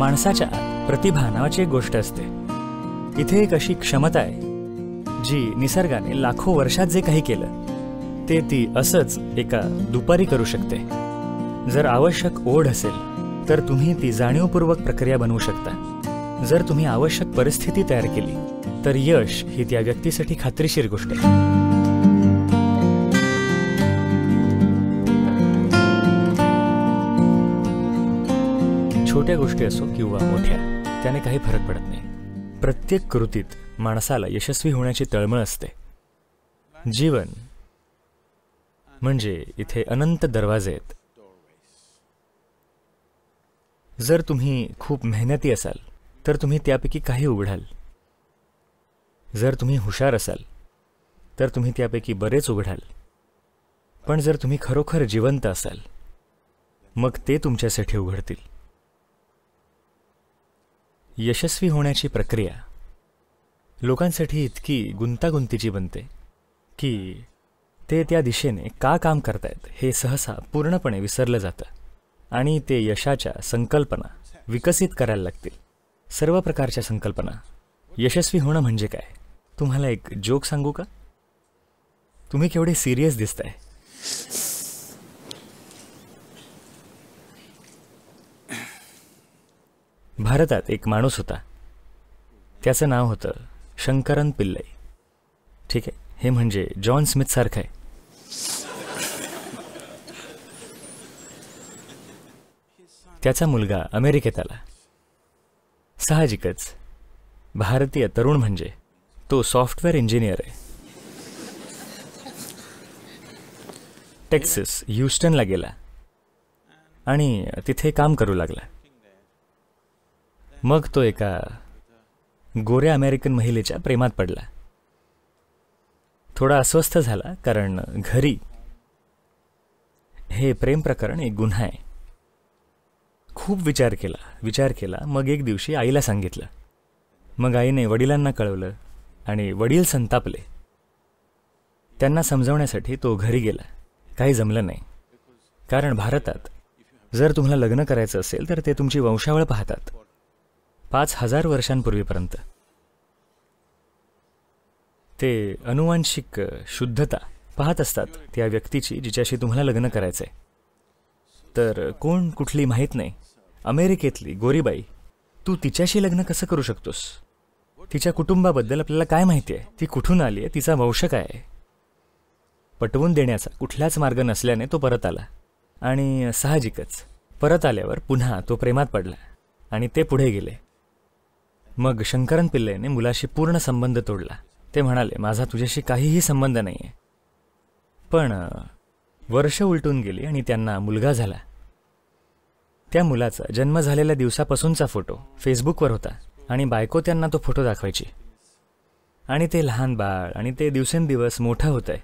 माणसाच्या प्रतिभा नावाची एक गोष्ट असते इथे एक अशी क्षमता आहे जी निसर्गाने लाखो वर्षात जे काही केलं ते ती असंच एका दुपारी करू शकते जर आवश्यक ओढ असेल तर तुम्ही ती जाणीवपूर्वक प्रक्रिया बनवू शकता जर तुम्ही आवश्यक परिस्थिती तयार केली तर यश ही त्या व्यक्तीसाठी खात्रीशीर गोष्ट आहे छोट्या गोष्टी असो किंवा मोठ्या त्याने काही फरक पडत नाही प्रत्येक कृतीत माणसाला यशस्वी होण्याची तळमळ असते जीवन म्हणजे इथे अनंत दरवाजे आहेत जर तुम्ही खूप मेहनती असाल तर तुम्ही त्यापैकी काही उघडाल जर तुम्ही हुशार असाल तर तुम्ही त्यापैकी बरेच उघडाल पण जर तुम्ही खरोखर जिवंत असाल मग ते तुमच्यासाठी उघडतील यशस्वी होण्याची प्रक्रिया लोकांसाठी इतकी गुंतागुंतीची बनते की ते त्या दिशेने का काम करतायत हे सहसा पूर्णपणे विसरलं जातं आणि ते यशाच्या संकल्पना विकसित करायला लागतील सर्व प्रकारच्या संकल्पना यशस्वी होणं म्हणजे काय तुम्हाला एक जोक सांगू का तुम्ही केवढे सिरियस दिसताय भारतात एक माणूस होता त्याचं नाव होतं शंकरन पिल्लय ठीक आहे हे म्हणजे जॉन स्मिथसारखं आहे त्याचा मुलगा अमेरिकेत आला साहजिकच भारतीय तरुण म्हणजे तो सॉफ्टवेअर इंजिनियर आहे टेक्सिस ह्युस्टनला गेला आणि तिथे काम करू लागला मग तो एका गोऱ्या अमेरिकन महिलेच्या प्रेमात पडला थोडा अस्वस्थ झाला कारण घरी हे प्रेम प्रकरण एक गुन्हा आहे खूप विचार केला विचार केला मग एक दिवशी आईला सांगितलं मग आईने वडिलांना कळवलं आणि वडील संतापले त्यांना समजवण्यासाठी तो घरी गेला काही जमलं नाही कारण भारतात जर तुम्हाला लग्न करायचं असेल तर ते तुमची वंशावळ पाहतात पाच हजार वर्षांपूर्वीपर्यंत ते अनुवांशिक शुद्धता पाहत असतात त्या व्यक्तीची जिच्याशी तुम्हाला लग्न करायचं आहे तर कोण कुठली माहीत नाही अमेरिकेतली गोरीबाई तू तिच्याशी लग्न कसं करू शकतोस तिच्या कुटुंबाबद्दल आपल्याला काय माहिती आहे ती कुठून आली आहे तिचा वंश काय आहे पटवून देण्याचा कुठलाच मार्ग नसल्याने तो परत आला आणि साहजिकच परत आल्यावर पुन्हा तो प्रेमात पडला आणि ते पुढे गेले मग शंकरन पिल्लेने मुलाशी पूर्ण संबंध तोडला ते म्हणाले माझा तुझ्याशी काहीही संबंध नाही आहे पण वर्ष उलटून गेली आणि त्यांना मुलगा झाला त्या मुलाचा जन्म झालेल्या दिवसापासूनचा फोटो फेसबुकवर होता आणि बायको त्यांना तो फोटो दाखवायची आणि ते लहान बाळ आणि ते दिवसेंदिवस मोठं होत आहे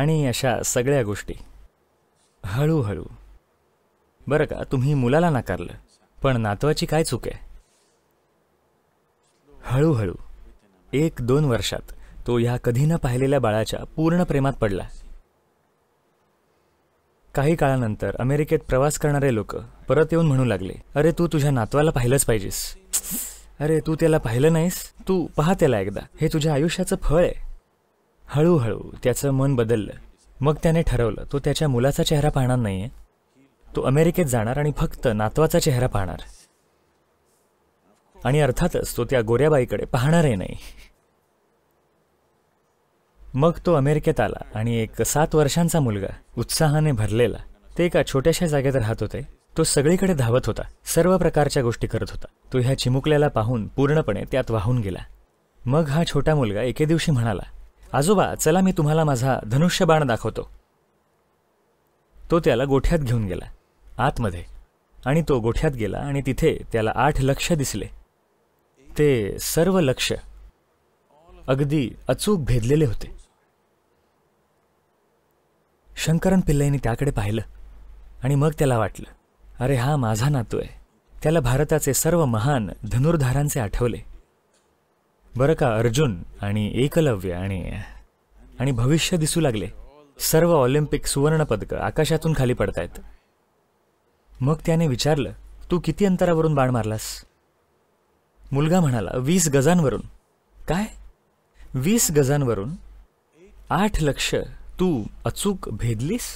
आणि अशा सगळ्या गोष्टी हळूहळू बरं का तुम्ही मुलाला नाकारलं पण नातवाची काय चूक आहे हळूहळू एक दोन वर्षात तो ह्या कधी न पाहिलेल्या बाळाच्या पूर्ण प्रेमात पडला काही काळानंतर अमेरिकेत प्रवास करणारे लोक परत येऊन म्हणू लागले अरे तू तुझ्या नातवाला पाहिलंच पाहिजेस अरे तू त्याला पाहिलं नाहीस तू पहा त्याला एकदा हे तुझ्या आयुष्याचं फळ आहे हळूहळू त्याचं मन बदललं मग त्याने ठरवलं तो त्याच्या मुलाचा चेहरा पाहणार नाहीये तो अमेरिकेत जाणार आणि फक्त नातवाचा चेहरा पाहणार आणि अर्थातच तो त्या गोऱ्याबाईकडे पाहणारही नाही मग तो अमेरिकेत आला आणि एक सात वर्षांचा मुलगा उत्साहाने भरलेला ते एका छोट्याशा जागेत राहत होते तो सगळीकडे धावत होता सर्व प्रकारच्या गोष्टी करत होता तो ह्या चिमुकल्याला पाहून पूर्णपणे त्यात वाहून गेला मग हा छोटा मुलगा एके दिवशी म्हणाला आजोबा चला मी तुम्हाला माझा धनुष्यबाण दाखवतो तो त्याला गोठ्यात घेऊन गेला आतमध्ये आणि तो गोठ्यात गेला आणि तिथे त्याला आठ लक्ष दिसले ते सर्व लक्ष अगदी अचूक भेदलेले होते शंकरन पिल्लईने त्याकडे पाहिलं आणि मग त्याला वाटलं अरे हा माझा नातू आहे त्याला भारताचे सर्व महान धनुर्धारांचे आठवले बरं का अर्जुन आणि एकलव्य आणि आणि भविष्य दिसू लागले सर्व ऑलिम्पिक सुवर्णपदकं आकाशातून खाली पडतायत मग त्याने विचारलं तू किती अंतरावरून बाण मारलास मुलगा म्हणाला वीस गजांवरून काय वीस गजांवरून आठ लक्ष तू अचूक भेदलीस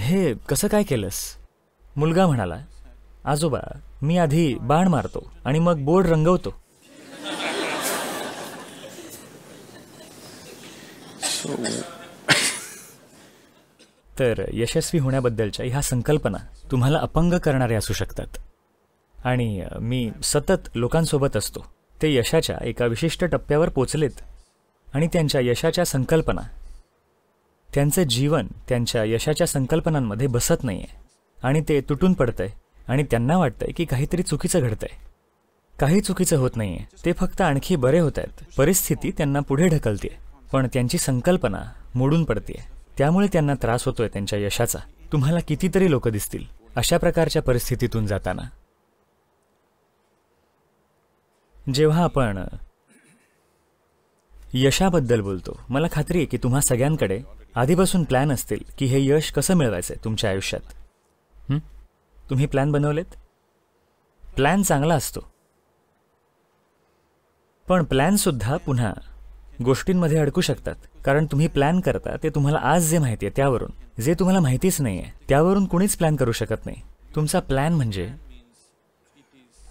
हे कसं काय केलंस मुलगा म्हणाला आजोबा मी आधी बाण मारतो आणि मग बोर्ड रंगवतो तर यशस्वी होण्याबद्दलच्या ह्या संकल्पना तुम्हाला अपंग करणारे असू शकतात आणि मी सतत लोकांसोबत असतो ते यशाच्या एका विशिष्ट टप्प्यावर पोचलेत आणि त्यांच्या यशाच्या संकल्पना त्यांचं जीवन त्यांच्या यशाच्या संकल्पनांमध्ये बसत नाही आहे आणि ते तुटून आहे आणि त्यांना वाटतंय की काहीतरी चुकीचं घडतंय काही चुकीचं होत नाही ते फक्त आणखी बरे होत आहेत परिस्थिती त्यांना पुढे ढकलते पण त्यांची संकल्पना मोडून पडते त्यामुळे त्यांना त्रास होतोय त्यांच्या यशाचा तुम्हाला कितीतरी लोक दिसतील अशा प्रकारच्या परिस्थितीतून जाताना जेव्हा आपण यशाबद्दल बोलतो मला खात्री आहे की तुम्हा सगळ्यांकडे आधीपासून प्लॅन असतील की हे यश कसं मिळवायचं आहे तुमच्या आयुष्यात तुम्ही प्लॅन बनवलेत प्लॅन चांगला असतो पण प्लॅनसुद्धा पुन्हा गोष्टींमध्ये अडकू शकतात कारण तुम्ही प्लॅन करता ते तुम्हाला आज जे माहिती आहे त्यावरून जे तुम्हाला माहितीच नाही आहे त्यावरून कुणीच प्लॅन करू शकत नाही तुमचा प्लॅन म्हणजे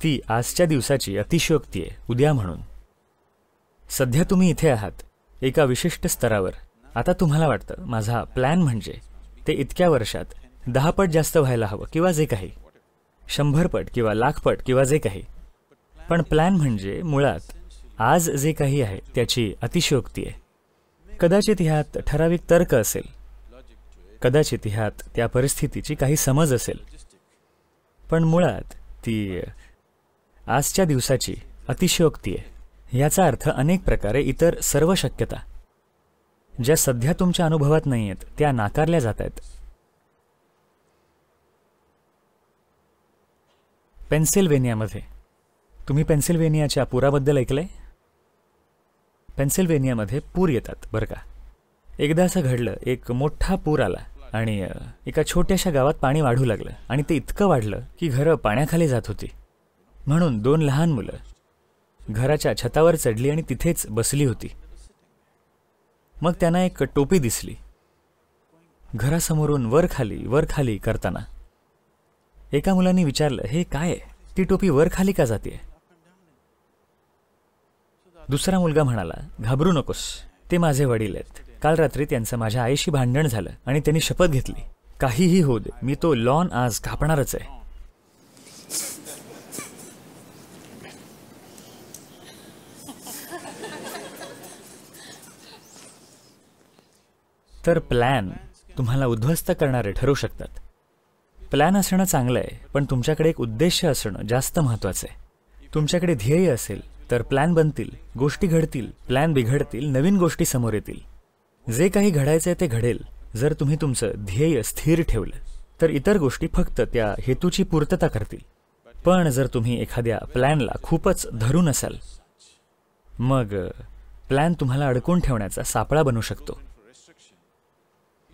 ती आजच्या दिवसाची अतिशयोक्ती आहे उद्या म्हणून सध्या तुम्ही इथे आहात एका विशिष्ट स्तरावर आता तुम्हाला वाटतं माझा प्लॅन म्हणजे ते इतक्या वर्षात दहा पट जास्त व्हायला हवं किंवा जे काही शंभर पट किंवा लाखपट किंवा जे काही पण प्लॅन म्हणजे मुळात आज जे काही आहे त्याची अतिशयोक्ती आहे कदाचित ह्यात ठराविक तर्क असेल कदाचित ह्यात त्या परिस्थितीची काही समज असेल पण मुळात ती आजच्या दिवसाची अतिशयोक्ती आहे याचा अर्थ अनेक प्रकारे इतर सर्व शक्यता ज्या सध्या तुमच्या अनुभवात नाही आहेत त्या नाकारल्या जात आहेत पेन्सिल्वेनियामध्ये तुम्ही पेन्सिल्वेनियाच्या पुराबद्दल ऐकलंय पेन्सिल्वेनियामध्ये पूर येतात बरं का एकदा असं घडलं एक मोठा पूर आला आणि एका छोट्याशा गावात पाणी वाढू लागलं आणि ते इतकं वाढलं की घरं पाण्याखाली जात होती म्हणून दोन लहान मुलं घराच्या छतावर चढली आणि तिथेच बसली होती मग त्यांना एक टोपी दिसली घरासमोरून वर खाली वर खाली करताना एका मुलाने विचारलं हे काय ती टोपी वर खाली का जाते दुसरा मुलगा म्हणाला घाबरू नकोस ते माझे वडील आहेत काल रात्री त्यांचं माझ्या आईशी भांडण झालं आणि त्यांनी शपथ घेतली काहीही होऊ दे मी तो लॉन आज कापणारच आहे तर प्लॅन तुम्हाला उद्ध्वस्त करणारे ठरू शकतात प्लॅन असणं चांगलं आहे पण तुमच्याकडे एक उद्देश असणं जास्त महत्त्वाचं आहे तुमच्याकडे ध्येय असेल तर प्लॅन बनतील गोष्टी घडतील प्लॅन बिघडतील नवीन गोष्टी समोर येतील जे काही घडायचं आहे ते घडेल जर तुम्ही तुमचं ध्येय स्थिर ठेवलं तर इतर गोष्टी फक्त त्या हेतूची पूर्तता करतील पण जर तुम्ही एखाद्या प्लॅनला खूपच धरून असाल मग प्लॅन तुम्हाला अडकून ठेवण्याचा सापळा बनू शकतो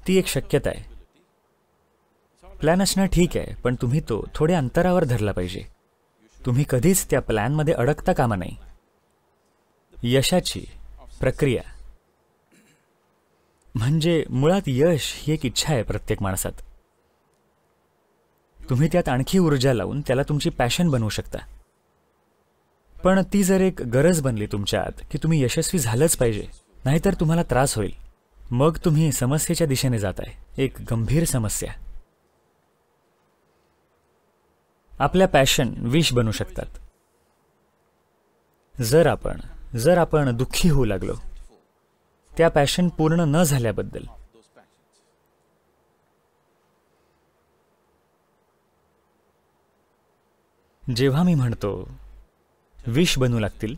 ती एक शक्यता आहे प्लॅन असणं ठीक आहे पण तुम्ही तो थोड्या अंतरावर धरला पाहिजे तुम्ही कधीच त्या प्लॅनमध्ये अडकता कामा नाही यशाची प्रक्रिया म्हणजे मुळात यश ही एक इच्छा आहे प्रत्येक माणसात तुम्ही त्यात आणखी ऊर्जा लावून त्याला तुमची पॅशन बनवू शकता पण ती जर एक गरज बनली तुमच्यात की तुम्ही यशस्वी झालंच पाहिजे नाहीतर तुम्हाला त्रास होईल मग तुम्ही समस्येच्या दिशेने जाताय एक गंभीर समस्या आपल्या पॅशन विष बनू शकतात जर आपण जर आपण दुःखी होऊ लागलो त्या पॅशन पूर्ण न झाल्याबद्दल जेव्हा मी म्हणतो विष बनू लागतील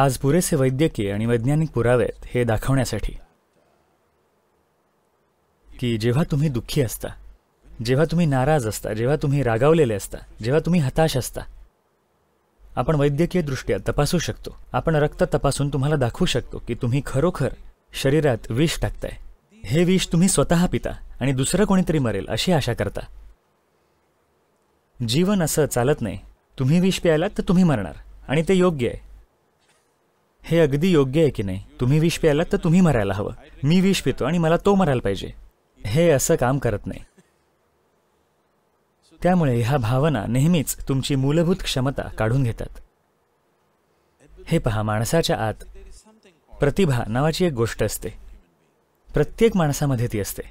आज पुरेसे वैद्यकीय आणि वैज्ञानिक पुरावे आहेत हे दाखवण्यासाठी की जेव्हा तुम्ही दुःखी असता जेव्हा तुम्ही नाराज असता जेव्हा तुम्ही रागावलेले असता जेव्हा तुम्ही हताश असता आपण वैद्यकीय दृष्ट्या तपासू शकतो आपण रक्त तपासून तुम्हाला दाखवू शकतो की तुम्ही खरोखर शरीरात विष टाकताय हे विष तुम्ही स्वतः पिता आणि दुसरं कोणीतरी मरेल अशी आशा करता जीवन असं चालत नाही तुम्ही विष प्यायलात तर तुम्ही मरणार आणि ते योग्य आहे हे अगदी योग्य आहे की नाही तुम्ही विष प्यायलात तर तुम्ही मरायला हवं मी विष पितो आणि मला तो मरायला पाहिजे हे असं काम करत नाही त्यामुळे ह्या भावना नेहमीच तुमची मूलभूत क्षमता काढून घेतात हे पहा माणसाच्या आत प्रतिभा नावाची एक गोष्ट असते प्रत्येक माणसामध्ये ती असते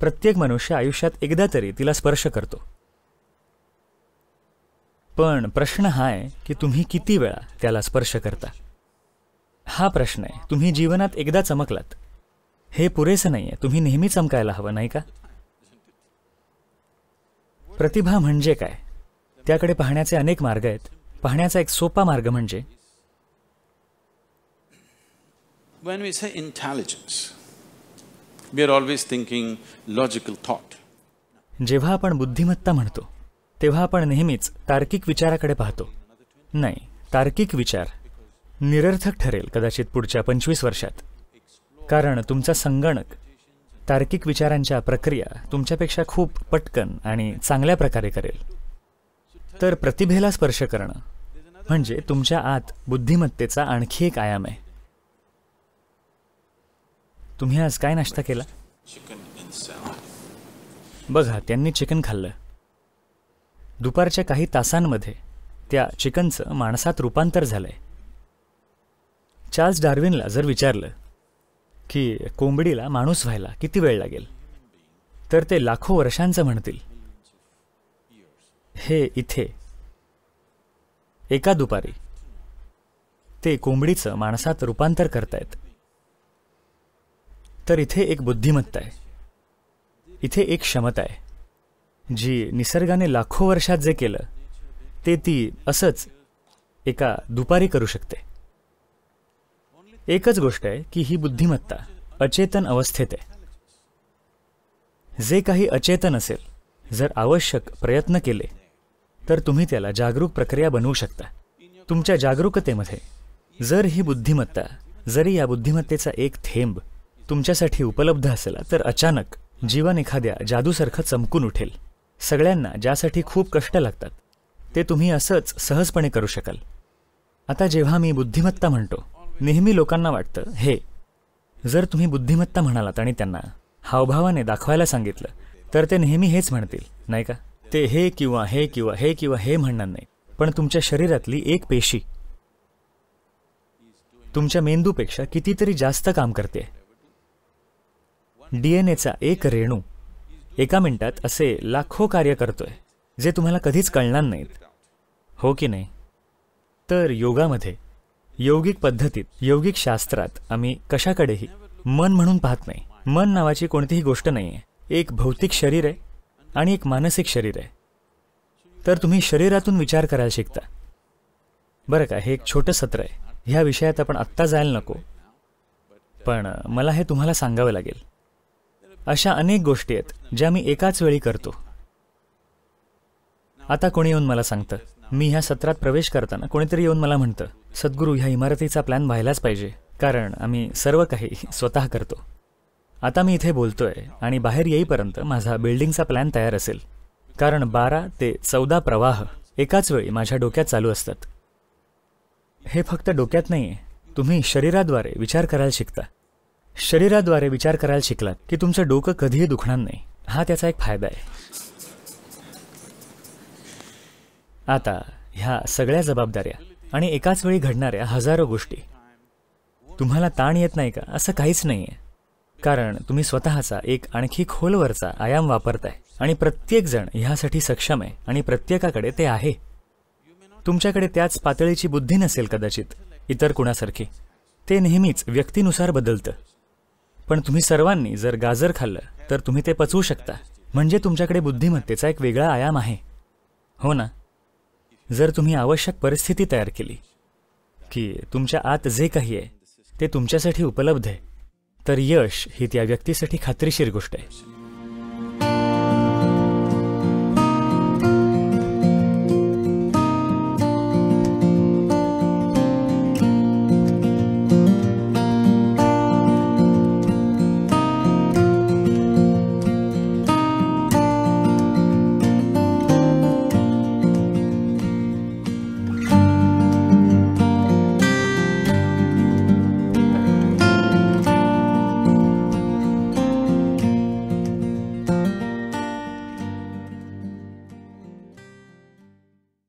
प्रत्येक मनुष्य आयुष्यात एकदा तरी तिला स्पर्श करतो पण प्रश्न हा आहे की तुम्ही किती वेळा त्याला स्पर्श करता हा प्रश्न आहे तुम्ही जीवनात एकदा चमकलात हे पुरेसं नाही आहे तुम्ही नेहमी चमकायला हवं नाही का प्रतिभा म्हणजे काय त्याकडे पाहण्याचे अनेक मार्ग आहेत पाहण्याचा एक सोपा मार्ग म्हणजे वी जेव्हा आपण बुद्धिमत्ता म्हणतो तेव्हा आपण नेहमीच तार्किक विचाराकडे पाहतो नाही तार्किक विचार निरर्थक ठरेल कदाचित पुढच्या पंचवीस वर्षात कारण तुमचा संगणक तार्किक विचारांच्या प्रक्रिया तुमच्यापेक्षा खूप पटकन आणि चांगल्या प्रकारे करेल तर प्रतिभेला स्पर्श करणं म्हणजे तुमच्या आत बुद्धिमत्तेचा आणखी एक आयाम आहे तुम्ही आज काय नाश्ता केला बघा त्यांनी चिकन खाल्लं दुपारच्या काही तासांमध्ये त्या चिकनचं माणसात रूपांतर झालंय चार्ल्स डार्विनला जर विचारलं की कोंबडीला माणूस व्हायला किती वेळ लागेल तर ते लाखो वर्षांचं म्हणतील हे इथे एका दुपारी ते कोंबडीचं माणसात रूपांतर करतायत तर इथे एक बुद्धिमत्ता आहे इथे एक क्षमता आहे जी निसर्गाने लाखो वर्षात जे केलं ते ती असंच एका दुपारी करू शकते एकच गोष्ट आहे की ही बुद्धिमत्ता अचेतन अवस्थेत आहे जे काही अचेतन असेल जर आवश्यक प्रयत्न केले तर तुम्ही त्याला जागरूक प्रक्रिया बनवू शकता तुमच्या जागरूकतेमध्ये जर ही बुद्धिमत्ता जरी या बुद्धिमत्तेचा एक थेंब तुमच्यासाठी उपलब्ध असला तर अचानक जीवन एखाद्या जादूसारखं चमकून उठेल सगळ्यांना ज्यासाठी खूप कष्ट लागतात ते तुम्ही असंच सहजपणे करू शकाल आता जेव्हा मी बुद्धिमत्ता म्हणतो नेहमी लोकांना वाटतं हे जर तुम्ही बुद्धिमत्ता म्हणालात आणि त्यांना हावभावाने दाखवायला सांगितलं तर ते नेहमी हेच म्हणतील नाही का ते हे किंवा हे किंवा हे किंवा हे म्हणणार नाही पण तुमच्या शरीरातली एक पेशी तुमच्या मेंदूपेक्षा कितीतरी जास्त काम करते डीएनएचा एक रेणू एका मिनिटात असे लाखो कार्य करतोय जे तुम्हाला कधीच कळणार नाहीत हो की नाही तर योगामध्ये यौगिक पद्धतीत यौगिक शास्त्रात आम्ही कशाकडेही मन म्हणून पाहत नाही मन नावाची कोणतीही गोष्ट नाही आहे एक भौतिक शरीर आहे आणि एक मानसिक शरीर आहे तर तुम्ही शरीरातून विचार करायला शिकता बरं का हे एक छोटं सत्र आहे ह्या विषयात आपण आत्ता जायला नको पण मला हे तुम्हाला सांगावं लागेल अशा अनेक गोष्टी आहेत ज्या मी एकाच वेळी करतो आता कोणी येऊन मला सांगतं मी ह्या सत्रात प्रवेश करताना कोणीतरी येऊन मला म्हणतं सद्गुरू ह्या इमारतीचा प्लॅन व्हायलाच पाहिजे कारण आम्ही सर्व काही स्वतः करतो आता मी इथे बोलतोय आणि बाहेर येईपर्यंत माझा बिल्डिंगचा प्लॅन तयार असेल कारण बारा ते चौदा प्रवाह एकाच वेळी माझ्या डोक्यात चालू असतात हे फक्त डोक्यात नाही तुम्ही शरीराद्वारे विचार करायला शिकता शरीराद्वारे विचार करायला शिकलात की तुमचं डोकं कधीही दुखणार नाही हा त्याचा एक फायदा आहे आता ह्या सगळ्या जबाबदाऱ्या आणि एकाच वेळी घडणाऱ्या हजारो गोष्टी तुम्हाला ताण येत नाही का असं काहीच नाही आहे कारण तुम्ही स्वतःचा एक आणखी खोलवरचा आयाम वापरताय आणि प्रत्येकजण ह्यासाठी सक्षम आहे आणि प्रत्येकाकडे ते आहे तुमच्याकडे त्याच पातळीची बुद्धी नसेल कदाचित इतर कुणासारखी ते नेहमीच व्यक्तीनुसार बदलतं पण तुम्ही सर्वांनी जर गाजर खाल्लं तर तुम्ही ते पचवू शकता म्हणजे तुमच्याकडे बुद्धिमत्तेचा एक वेगळा आयाम आहे हो ना जर तुम्ही आवश्यक परिस्थिती तयार केली की तुमच्या आत जे काही आहे ते तुमच्यासाठी उपलब्ध आहे तर यश ही त्या व्यक्तीसाठी खात्रीशीर गोष्ट आहे